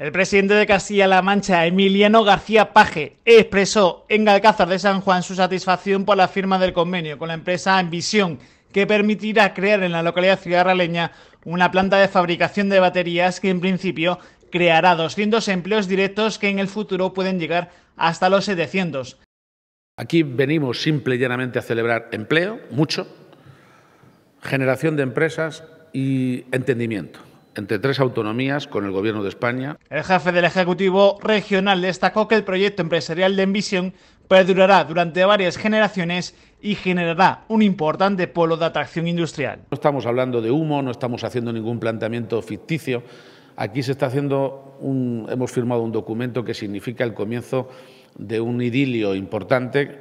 El presidente de Castilla-La Mancha, Emiliano García Paje, expresó en Alcázar de San Juan su satisfacción por la firma del convenio con la empresa Ambición, que permitirá crear en la localidad ciudadraleña una planta de fabricación de baterías que en principio creará 200 empleos directos que en el futuro pueden llegar hasta los 700. Aquí venimos simple y llanamente a celebrar empleo, mucho, generación de empresas y entendimiento entre tres autonomías con el Gobierno de España. El jefe del Ejecutivo Regional destacó que el proyecto empresarial de Envisión perdurará durante varias generaciones y generará un importante polo de atracción industrial. No estamos hablando de humo, no estamos haciendo ningún planteamiento ficticio. Aquí se está haciendo un, hemos firmado un documento que significa el comienzo de un idilio importante.